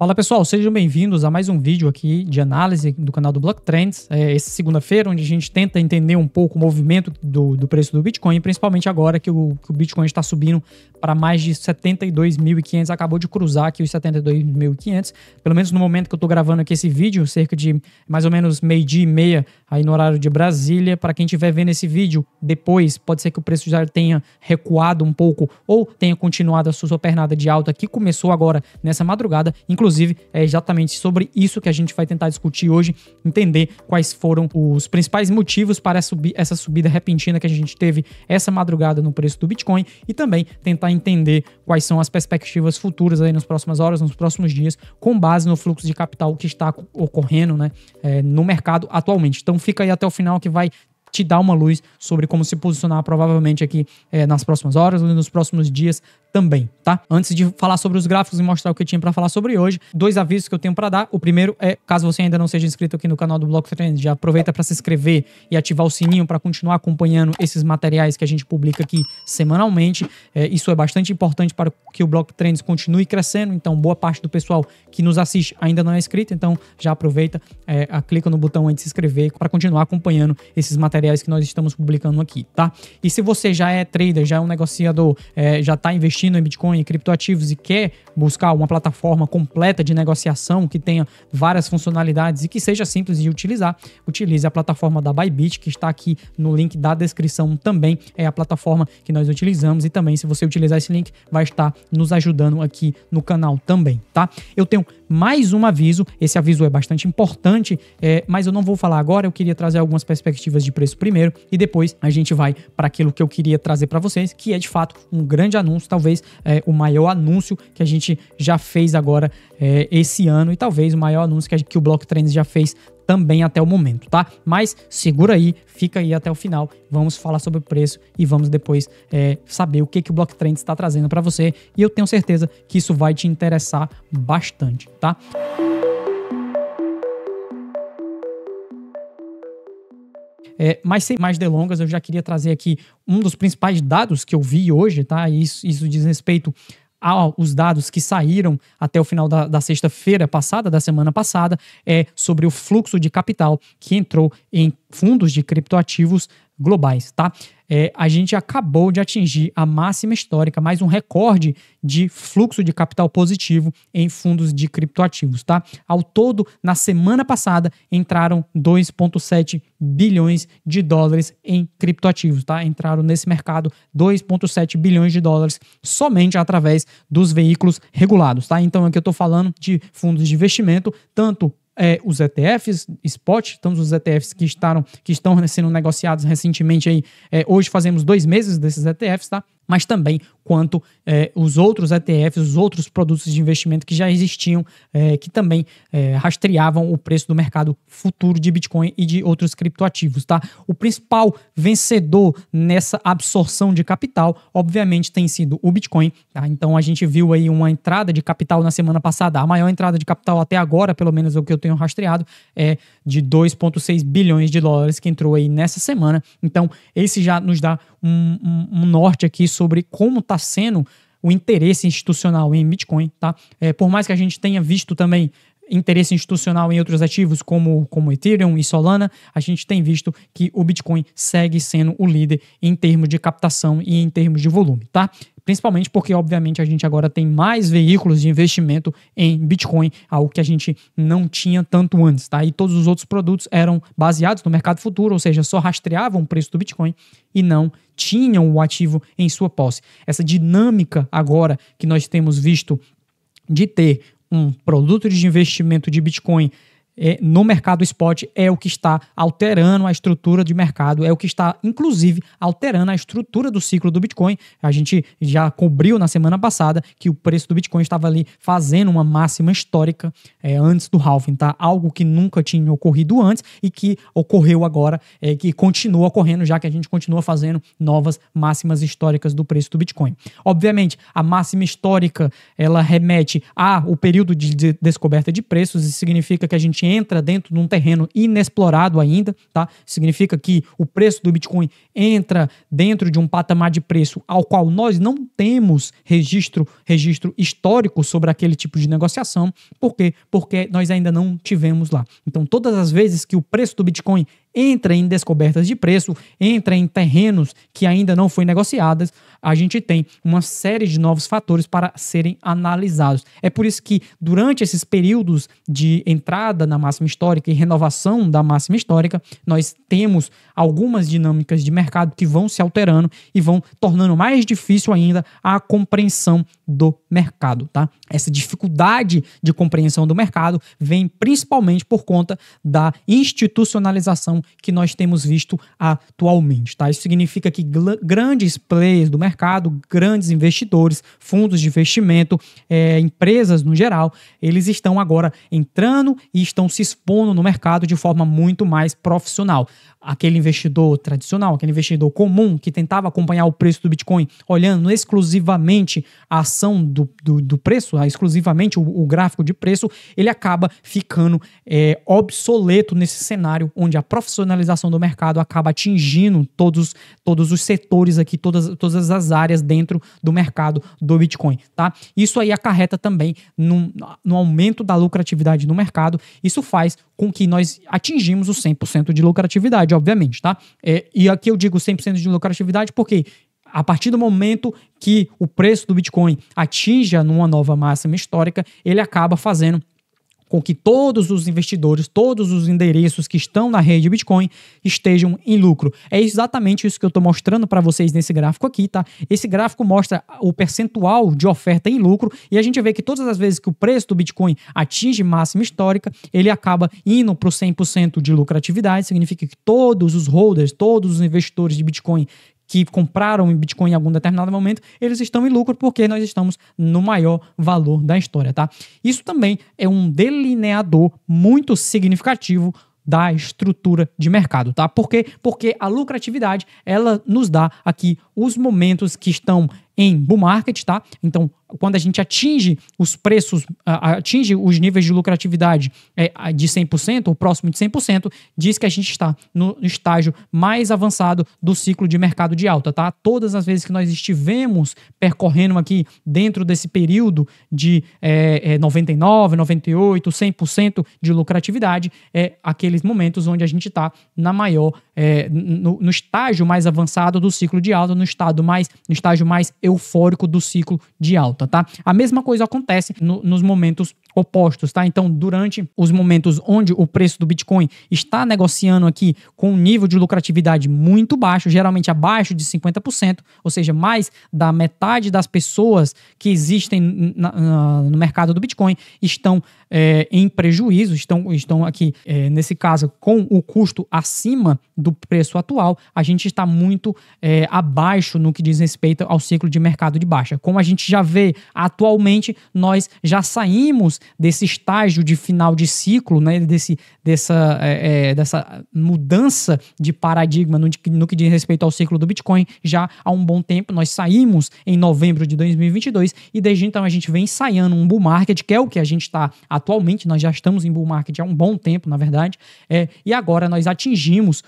Fala pessoal, sejam bem-vindos a mais um vídeo aqui de análise do canal do Block Trends. É esse segunda-feira, onde a gente tenta entender um pouco o movimento do, do preço do Bitcoin, principalmente agora que o, que o Bitcoin está subindo para mais de 72.500, acabou de cruzar aqui os 72.500. Pelo menos no momento que eu estou gravando aqui esse vídeo, cerca de mais ou menos meio-dia e meia aí no horário de Brasília. Para quem estiver vendo esse vídeo depois, pode ser que o preço já tenha recuado um pouco ou tenha continuado a sua pernada de alta que começou agora nessa madrugada. Inclusive, Inclusive, é exatamente sobre isso que a gente vai tentar discutir hoje, entender quais foram os principais motivos para essa subida repentina que a gente teve essa madrugada no preço do Bitcoin e também tentar entender quais são as perspectivas futuras aí nas próximas horas, nos próximos dias, com base no fluxo de capital que está ocorrendo né, é, no mercado atualmente. Então fica aí até o final que vai te dar uma luz sobre como se posicionar provavelmente aqui é, nas próximas horas ou nos próximos dias, também, tá? Antes de falar sobre os gráficos e mostrar o que eu tinha para falar sobre hoje, dois avisos que eu tenho para dar. O primeiro é, caso você ainda não seja inscrito aqui no canal do Block Trends, já aproveita para se inscrever e ativar o sininho para continuar acompanhando esses materiais que a gente publica aqui semanalmente. É, isso é bastante importante para que o Block Trends continue crescendo. Então, boa parte do pessoal que nos assiste ainda não é inscrito, então já aproveita, é, clica no botão aí de se inscrever para continuar acompanhando esses materiais que nós estamos publicando aqui, tá? E se você já é trader, já é um negociador, é, já está investindo investindo em Bitcoin e criptoativos e quer buscar uma plataforma completa de negociação que tenha várias funcionalidades e que seja simples de utilizar, utilize a plataforma da Bybit, que está aqui no link da descrição também. É a plataforma que nós utilizamos e também, se você utilizar esse link, vai estar nos ajudando aqui no canal também, tá? Eu tenho mais um aviso. Esse aviso é bastante importante, é, mas eu não vou falar agora. Eu queria trazer algumas perspectivas de preço primeiro e depois a gente vai para aquilo que eu queria trazer para vocês, que é de fato um grande anúncio, talvez é, o maior anúncio que a gente já fez agora é, esse ano e talvez o maior anúncio que, a, que o Block Trends já fez também até o momento, tá? Mas segura aí, fica aí até o final. Vamos falar sobre o preço e vamos depois é, saber o que, que o Block Trend está trazendo para você. E eu tenho certeza que isso vai te interessar bastante, tá? É, mas sem mais delongas, eu já queria trazer aqui um dos principais dados que eu vi hoje, tá? Isso, isso diz respeito ah, os dados que saíram até o final da, da sexta-feira passada, da semana passada, é sobre o fluxo de capital que entrou em fundos de criptoativos globais, tá? É, a gente acabou de atingir a máxima histórica, mais um recorde de fluxo de capital positivo em fundos de criptoativos, tá? Ao todo, na semana passada, entraram 2,7 bilhões de dólares em criptoativos, tá? Entraram nesse mercado 2,7 bilhões de dólares somente através dos veículos regulados, tá? Então aqui eu estou falando de fundos de investimento, tanto é, os ETFs, spot, estamos os ETFs que, estaram, que estão sendo negociados recentemente aí. É, hoje fazemos dois meses desses ETFs, tá? mas também quanto eh, os outros ETFs, os outros produtos de investimento que já existiam, é, que também é, rastreavam o preço do mercado futuro de Bitcoin e de outros criptoativos, tá? O principal vencedor nessa absorção de capital, obviamente, tem sido o Bitcoin, tá? Então a gente viu aí uma entrada de capital na semana passada, a maior entrada de capital até agora, pelo menos o que eu tenho rastreado, é de 2,6 bilhões de dólares que entrou aí nessa semana. Então esse já nos dá um, um, um norte aqui sobre como está sendo o interesse institucional em Bitcoin, tá? É, por mais que a gente tenha visto também interesse institucional em outros ativos como, como Ethereum e Solana, a gente tem visto que o Bitcoin segue sendo o líder em termos de captação e em termos de volume, tá? Principalmente porque, obviamente, a gente agora tem mais veículos de investimento em Bitcoin, algo que a gente não tinha tanto antes, tá? E todos os outros produtos eram baseados no mercado futuro, ou seja, só rastreavam o preço do Bitcoin e não tinham o ativo em sua posse. Essa dinâmica agora que nós temos visto de ter um produto de investimento de Bitcoin é, no mercado spot é o que está alterando a estrutura de mercado, é o que está, inclusive, alterando a estrutura do ciclo do Bitcoin. A gente já cobriu na semana passada que o preço do Bitcoin estava ali fazendo uma máxima histórica é, antes do halving, tá? Algo que nunca tinha ocorrido antes e que ocorreu agora, é, que continua ocorrendo, já que a gente continua fazendo novas máximas históricas do preço do Bitcoin. Obviamente, a máxima histórica ela remete ao período de descoberta de preços, e significa que a gente entra dentro de um terreno inexplorado ainda, tá? Significa que o preço do Bitcoin entra dentro de um patamar de preço ao qual nós não temos registro, registro histórico sobre aquele tipo de negociação. Por quê? Porque nós ainda não tivemos lá. Então, todas as vezes que o preço do Bitcoin entra em descobertas de preço, entra em terrenos que ainda não foram negociadas, a gente tem uma série de novos fatores para serem analisados. É por isso que durante esses períodos de entrada na máxima histórica e renovação da máxima histórica, nós temos algumas dinâmicas de mercado que vão se alterando e vão tornando mais difícil ainda a compreensão do mercado, tá? Essa dificuldade de compreensão do mercado vem principalmente por conta da institucionalização que nós temos visto atualmente, tá? Isso significa que grandes players do mercado, grandes investidores, fundos de investimento, é, empresas no geral, eles estão agora entrando e estão se expondo no mercado de forma muito mais profissional. Aquele investidor tradicional, aquele investidor comum que tentava acompanhar o preço do Bitcoin olhando exclusivamente as do, do, do preço, ah, exclusivamente o, o, gráfico de preço, ele acaba ficando é, obsoleto nesse cenário onde a profissionalização do mercado acaba atingindo todos, todos os setores aqui, todas, todas as áreas dentro do mercado do Bitcoin, tá? Isso aí acarreta também no, no aumento da lucratividade no mercado, isso faz com que nós atingimos o 100% de lucratividade, obviamente, tá? É, e aqui eu digo 100% de lucratividade porque a partir do momento que o preço do Bitcoin atinja numa nova máxima histórica, ele acaba fazendo com que todos os investidores, todos os endereços que estão na rede Bitcoin estejam em lucro. É exatamente isso que eu estou mostrando para vocês nesse gráfico aqui, tá? Esse gráfico mostra o percentual de oferta em lucro e a gente vê que todas as vezes que o preço do Bitcoin atinge máxima histórica, ele acaba indo para o 100% de lucratividade, significa que todos os holders, todos os investidores de Bitcoin que compraram Bitcoin em algum determinado momento, eles estão em lucro porque nós estamos no maior valor da história, tá? Isso também é um delineador muito significativo da estrutura de mercado, tá? Por quê? Porque a lucratividade, ela nos dá aqui os momentos que estão em bull market, tá? Então, quando a gente atinge os preços, atinge os níveis de lucratividade é, de 100%, ou próximo de 100%, diz que a gente está no estágio mais avançado do ciclo de mercado de alta, tá? Todas as vezes que nós estivemos percorrendo aqui dentro desse período de é, 99, 98, 100% de lucratividade, é aqueles momentos onde a gente está na maior, é, no, no estágio mais avançado do ciclo de alta, no estado mais, no estágio mais eufórico do ciclo de alta, tá? A mesma coisa acontece no, nos momentos opostos, tá? Então, durante os momentos onde o preço do Bitcoin está negociando aqui com um nível de lucratividade muito baixo, geralmente abaixo de 50%, ou seja, mais da metade das pessoas que existem na, na, no mercado do Bitcoin estão é, em prejuízo, estão, estão aqui, é, nesse caso, com o custo acima do preço atual, a gente está muito é, abaixo no que diz respeito ao ciclo de mercado de baixa. Como a gente já vê atualmente, nós já saímos desse estágio de final de ciclo, né, desse, dessa, é, é dessa mudança de paradigma no, no que diz respeito ao ciclo do Bitcoin já há um bom tempo. Nós saímos em novembro de 2022 e desde então a gente vem ensaiando um bull market, que é o que a gente está atualmente. Nós já estamos em bull market há um bom tempo, na verdade, é, e agora nós atingimos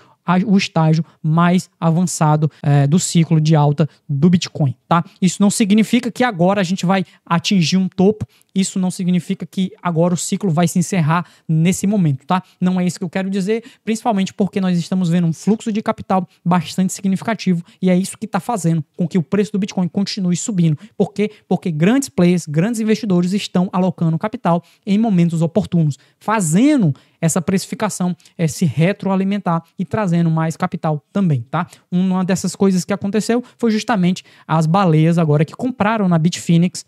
o estágio mais avançado é, do ciclo de alta do Bitcoin, tá? Isso não significa que agora a gente vai atingir um topo isso não significa que agora o ciclo vai se encerrar nesse momento, tá? Não é isso que eu quero dizer, principalmente porque nós estamos vendo um fluxo de capital bastante significativo e é isso que está fazendo com que o preço do Bitcoin continue subindo. Por quê? Porque grandes players, grandes investidores estão alocando capital em momentos oportunos, fazendo essa precificação é, se retroalimentar e trazendo mais capital também, tá? Uma dessas coisas que aconteceu foi justamente as baleias agora que compraram na Bitfinex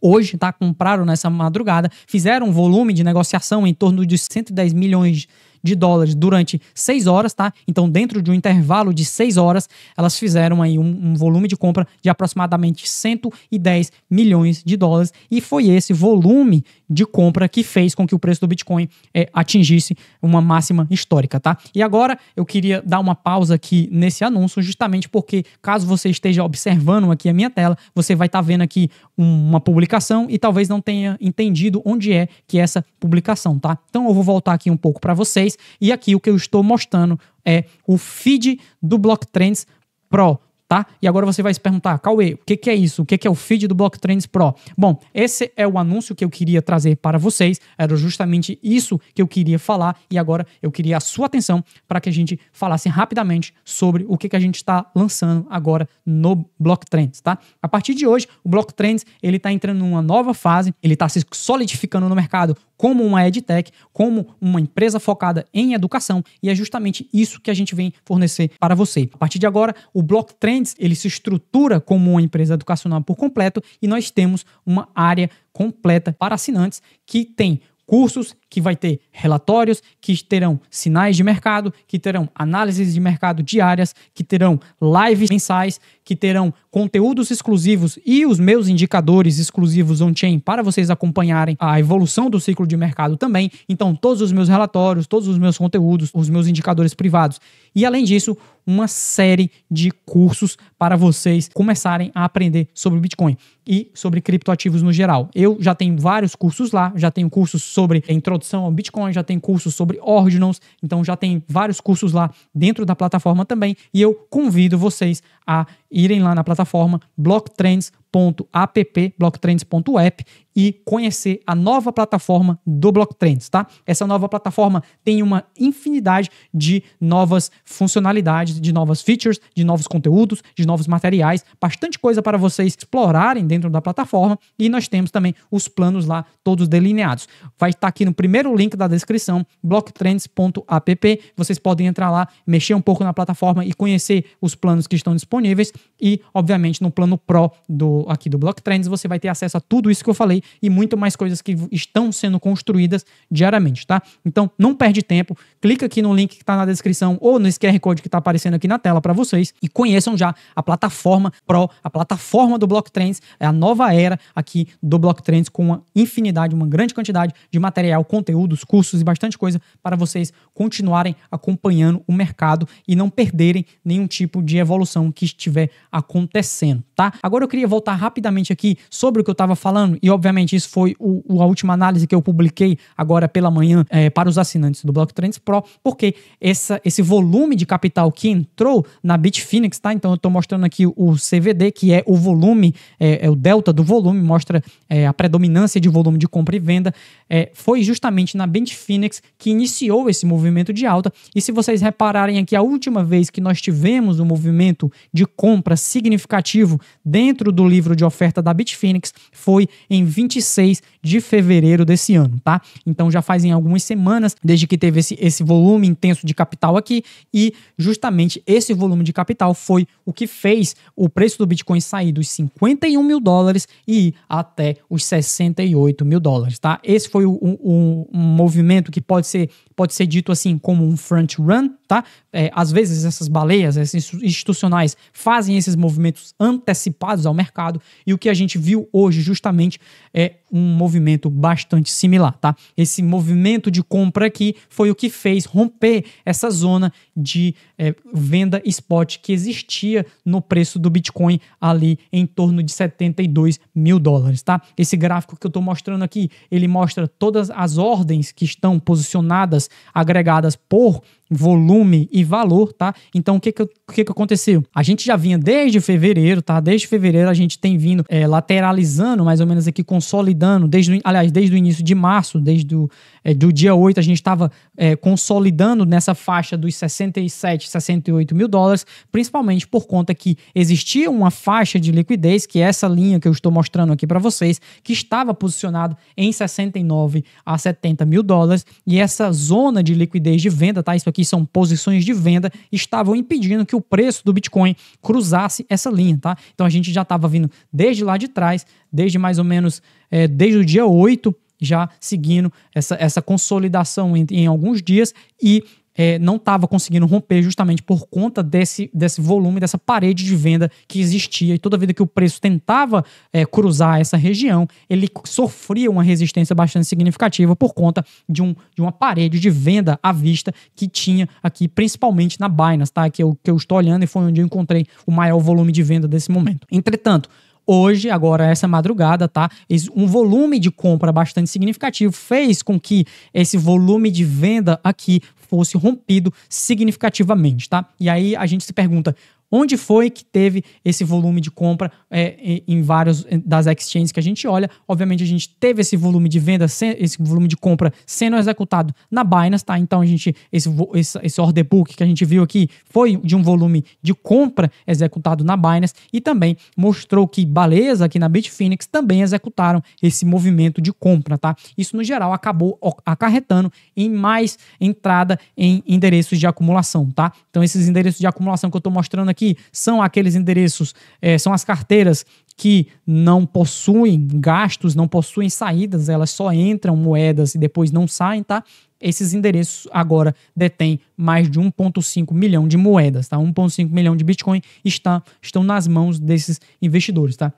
hoje, tá? Compraram nessa madrugada, fizeram um volume de negociação em torno de 110 milhões de dólares durante seis horas, tá? Então, dentro de um intervalo de seis horas, elas fizeram aí um, um volume de compra de aproximadamente 110 milhões de dólares e foi esse volume de compra que fez com que o preço do Bitcoin é, atingisse uma máxima histórica, tá? E agora eu queria dar uma pausa aqui nesse anúncio, justamente porque caso você esteja observando aqui a minha tela, você vai estar tá vendo aqui uma publicação e talvez não tenha entendido onde é que é essa publicação, tá? Então eu vou voltar aqui um pouco para vocês e aqui o que eu estou mostrando é o feed do Block Trends Pro tá? E agora você vai se perguntar, Cauê, o que, que é isso? O que, que é o feed do Block Trends Pro? Bom, esse é o anúncio que eu queria trazer para vocês, era justamente isso que eu queria falar e agora eu queria a sua atenção para que a gente falasse rapidamente sobre o que, que a gente está lançando agora no Block Trends, tá? A partir de hoje, o Block Trends, ele está entrando numa nova fase, ele está se solidificando no mercado como uma edtech, como uma empresa focada em educação e é justamente isso que a gente vem fornecer para você. A partir de agora, o Block Trends ele se estrutura como uma empresa educacional por completo e nós temos uma área completa para assinantes que tem cursos que vai ter relatórios, que terão sinais de mercado, que terão análises de mercado diárias, que terão lives mensais, que terão conteúdos exclusivos e os meus indicadores exclusivos on-chain para vocês acompanharem a evolução do ciclo de mercado também. Então, todos os meus relatórios, todos os meus conteúdos, os meus indicadores privados. E além disso, uma série de cursos para vocês começarem a aprender sobre Bitcoin e sobre criptoativos no geral. Eu já tenho vários cursos lá, já tenho cursos sobre introdução introdução ao Bitcoin, já tem cursos sobre Ordinals, então já tem vários cursos lá dentro da plataforma também. E eu convido vocês a irem lá na plataforma Block Trends blocktrends.app, blocktrends.app e conhecer a nova plataforma do Blocktrends, tá? Essa nova plataforma tem uma infinidade de novas funcionalidades, de novas features, de novos conteúdos, de novos materiais, bastante coisa para vocês explorarem dentro da plataforma e nós temos também os planos lá todos delineados. Vai estar tá aqui no primeiro link da descrição, blocktrends.app. Vocês podem entrar lá, mexer um pouco na plataforma e conhecer os planos que estão disponíveis e, obviamente, no plano Pro do aqui do Block Trends, você vai ter acesso a tudo isso que eu falei e muito mais coisas que estão sendo construídas diariamente, tá? Então, não perde tempo, clica aqui no link que está na descrição ou no QR Code que está aparecendo aqui na tela para vocês e conheçam já a plataforma Pro, a plataforma do Block Trends, é a nova era aqui do Block Trends com uma infinidade, uma grande quantidade de material, conteúdos, cursos e bastante coisa para vocês continuarem acompanhando o mercado e não perderem nenhum tipo de evolução que estiver acontecendo tá? Agora eu queria voltar rapidamente aqui sobre o que eu estava falando, e obviamente isso foi o, o, a última análise que eu publiquei agora pela manhã é, para os assinantes do Block Trends Pro, porque essa, esse volume de capital que entrou na Bitfinex, tá? Então eu estou mostrando aqui o CVD, que é o volume, é, é o delta do volume, mostra é, a predominância de volume de compra e venda, é, foi justamente na Bitfinex que iniciou esse movimento de alta. E se vocês repararem aqui, a última vez que nós tivemos um movimento de compra significativo dentro do livro de oferta da Bitfinex foi em 26 de fevereiro desse ano, tá? Então já fazem algumas semanas desde que teve esse, esse volume intenso de capital aqui e justamente esse volume de capital foi o que fez o preço do Bitcoin sair dos 51 mil dólares e ir até os 68 mil dólares, tá? Esse foi o, o, um movimento que pode ser pode ser dito assim como um front run, tá? É, às vezes essas baleias, esses institucionais fazem esses movimentos antecipados ao mercado e o que a gente viu hoje justamente é um movimento movimento bastante similar, tá? Esse movimento de compra aqui foi o que fez romper essa zona de é, venda spot que existia no preço do Bitcoin ali em torno de 72 mil dólares, tá? Esse gráfico que eu estou mostrando aqui, ele mostra todas as ordens que estão posicionadas, agregadas por volume e valor, tá? Então o que que, o que que aconteceu? A gente já vinha desde fevereiro, tá? Desde fevereiro a gente tem vindo é, lateralizando, mais ou menos aqui consolidando, desde aliás desde o início de março, desde o, é, do dia 8 a gente estava é, consolidando nessa faixa dos 67, 68 mil dólares, principalmente por conta que existia uma faixa de liquidez, que é essa linha que eu estou mostrando aqui para vocês, que estava posicionado em 69 a 70 mil dólares, e essa zona de liquidez de venda, tá? Isso aqui são posições de venda, estavam impedindo que o preço do Bitcoin cruzasse essa linha, tá? Então a gente já estava vindo desde lá de trás, desde mais ou menos, é, desde o dia 8 já seguindo essa, essa consolidação em, em alguns dias e é, não estava conseguindo romper justamente por conta desse, desse volume, dessa parede de venda que existia. E toda vida que o preço tentava é, cruzar essa região, ele sofria uma resistência bastante significativa por conta de, um, de uma parede de venda à vista que tinha aqui, principalmente na Binance, tá? que eu, que eu estou olhando e foi onde eu encontrei o maior volume de venda desse momento. Entretanto, hoje, agora essa madrugada, tá? Um volume de compra bastante significativo fez com que esse volume de venda aqui fosse rompido significativamente, tá? E aí a gente se pergunta, Onde foi que teve esse volume de compra é, em várias é, das exchanges que a gente olha? Obviamente, a gente teve esse volume de venda, esse volume de compra sendo executado na Binance, tá? Então, a gente, esse, esse, esse order book que a gente viu aqui foi de um volume de compra executado na Binance e também mostrou que Baleza aqui na Bitfinex também executaram esse movimento de compra, tá? Isso, no geral, acabou acarretando em mais entrada em endereços de acumulação, tá? Então, esses endereços de acumulação que eu tô mostrando aqui aqui são aqueles endereços, é, são as carteiras que não possuem gastos, não possuem saídas, elas só entram moedas e depois não saem, tá? Esses endereços agora detêm mais de 1,5 milhão de moedas, tá? 1,5 milhão de Bitcoin está, estão nas mãos desses investidores, tá?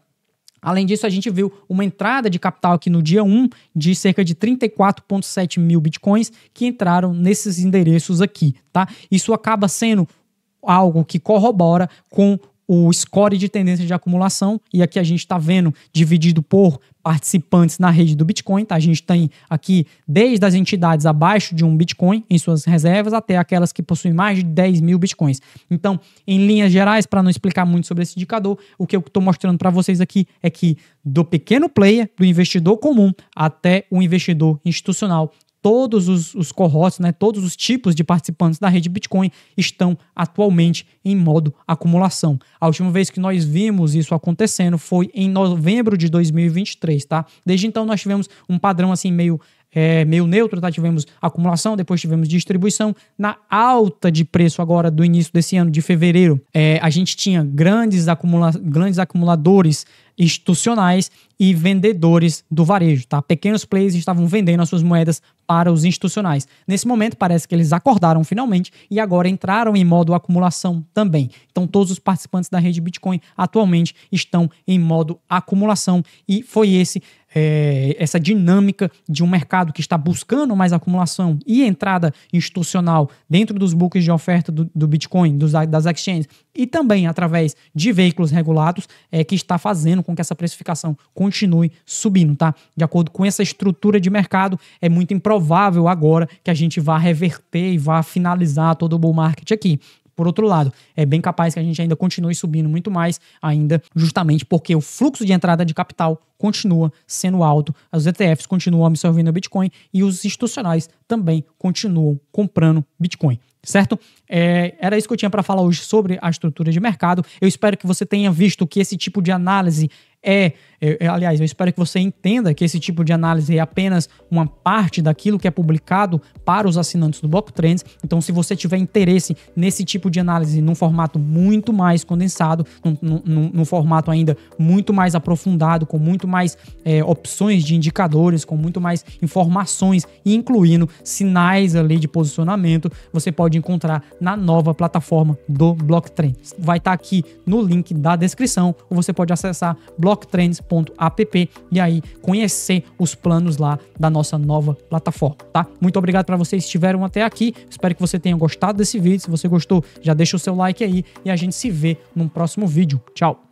Além disso, a gente viu uma entrada de capital aqui no dia 1 de cerca de 34,7 mil bitcoins que entraram nesses endereços aqui, tá? Isso acaba sendo algo que corrobora com o score de tendência de acumulação, e aqui a gente está vendo dividido por participantes na rede do Bitcoin. Tá? A gente tem aqui desde as entidades abaixo de um Bitcoin em suas reservas até aquelas que possuem mais de 10 mil Bitcoins. Então, em linhas gerais, para não explicar muito sobre esse indicador, o que eu estou mostrando para vocês aqui é que do pequeno player, do investidor comum, até o investidor institucional todos os, os cohorts, né, todos os tipos de participantes da rede Bitcoin estão atualmente em modo acumulação. A última vez que nós vimos isso acontecendo foi em novembro de 2023, tá? Desde então nós tivemos um padrão assim meio é, meio neutro, tá? Tivemos acumulação, depois tivemos distribuição. Na alta de preço agora do início desse ano, de fevereiro, é, a gente tinha grandes, acumula grandes acumuladores institucionais e vendedores do varejo, tá? Pequenos players estavam vendendo as suas moedas para os institucionais. Nesse momento parece que eles acordaram finalmente e agora entraram em modo acumulação também. Então todos os participantes da rede Bitcoin atualmente estão em modo acumulação e foi esse é, essa dinâmica de um mercado que está buscando mais acumulação e entrada institucional dentro dos buques de oferta do, do Bitcoin, dos, das exchanges, e também através de veículos regulados, é, que está fazendo com que essa precificação continue subindo, tá? De acordo com essa estrutura de mercado, é muito improvável agora que a gente vá reverter e vá finalizar todo o bull market aqui. Por outro lado, é bem capaz que a gente ainda continue subindo muito mais, ainda justamente porque o fluxo de entrada de capital continua sendo alto, os ETFs continuam absorvendo o Bitcoin e os institucionais também continuam comprando Bitcoin certo? É, era isso que eu tinha para falar hoje sobre a estrutura de mercado. Eu espero que você tenha visto que esse tipo de análise é, eu, é, é, aliás, eu espero que você entenda que esse tipo de análise é apenas uma parte daquilo que é publicado para os assinantes do Bloco Trends. Então, se você tiver interesse nesse tipo de análise num formato muito mais condensado, num, num, num formato ainda muito mais aprofundado, com muito mais é, opções de indicadores, com muito mais informações, incluindo sinais ali de posicionamento, você pode encontrar na nova plataforma do Bloco Trends. Vai estar tá aqui no link da descrição, ou você pode acessar bloco blocktrends.app e aí conhecer os planos lá da nossa nova plataforma, tá? Muito obrigado para vocês que estiveram até aqui. Espero que você tenha gostado desse vídeo. Se você gostou, já deixa o seu like aí e a gente se vê num próximo vídeo. Tchau.